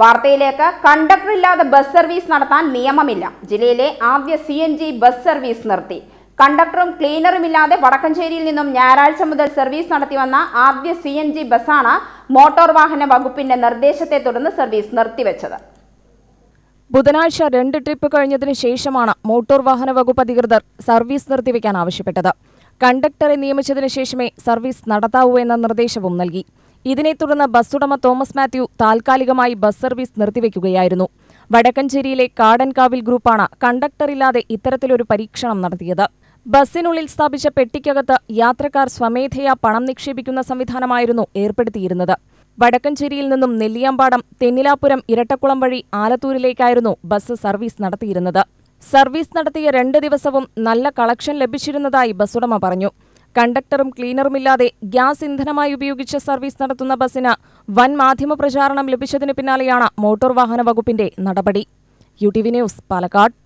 വാർത്തയിലേക്ക് കണ്ടക്ടർ ഇല്ലാതെ bus service നടത്താൻ നിയമമില്ല ജില്ലയിലെ ആദ്യ C N G bus service നിർത്തി കണ്ടക്ടറും ക്ലീനറും ഇല്ലാതെ വടക്കഞ്ചേരിയിൽ നിന്നും ഞായറാഴ്ച മുതൽ സർവീസ് നടത്തിവന്ന ആദ്യ സി എൻ ജി ബസ്സാണ് മോട്ടോർ വാഹന വകുപ്പിന്റെ നിർദ്ദേശത്തെ തുടർന്ന് സർവീസ് നിർത്തിവെച്ചത് ബുധനാഴ്ച രണ്ട് ട്രിപ്പ് കഴിഞ്ഞതിന് ശേഷമാണ് മോട്ടോർ വാഹന വകുപ്പ് അധികൃതർ സർവീസ് നിർത്തിവെക്കാൻ ആവശ്യപ്പെട്ടത് കണ്ടക്ടറെ നിയമിച്ചതിനു ശേഷമേ സർവീസ് നടത്താവൂ എന്ന നിർദ്ദേശവും നൽകി ഇതിനെ തുടർന്ന് ബസ്സുടമ തോമസ് മാത്യു താൽക്കാലികമായി ബസ് സർവീസ് നിർത്തിവെക്കുകയായിരുന്നു വടക്കഞ്ചേരിയിലെ കാടൻകാവിൽ ഗ്രൂപ്പാണ് കണ്ടക്ടറില്ലാതെ ഇത്തരത്തിലൊരു പരീക്ഷണം നടത്തിയത് ബസ്സിനുള്ളിൽ സ്ഥാപിച്ച പെട്ടിക്കകത്ത് യാത്രക്കാർ സ്വമേധയാ പണം നിക്ഷേപിക്കുന്ന സംവിധാനമായിരുന്നു ഏർപ്പെടുത്തിയിരുന്നത് വടക്കഞ്ചേരിയിൽ നിന്നും നെല്ലിയാമ്പാടം തെന്നിലാപുരം ഇരട്ടക്കുളം വഴി ആലത്തൂരിലേക്കായിരുന്നു ബസ് സർവീസ് നടത്തിയിരുന്നത് സർവീസ് നടത്തിയ രണ്ട് ദിവസവും നല്ല കളക്ഷൻ ലഭിച്ചിരുന്നതായി ബസ്സുടമ പറഞ്ഞു കണ്ടക്ടറും ക്ലീനറുമില്ലാതെ ഗ്യാസ് ഇന്ധനമായി ഉപയോഗിച്ച് സർവീസ് നടത്തുന്ന ബസ്സിന് വൻ മാധ്യമ പ്രചാരണം ലഭിച്ചതിന് പിന്നാലെയാണ് മോട്ടോർ വാഹന വകുപ്പിന്റെ നടപടി U T V news Palakkad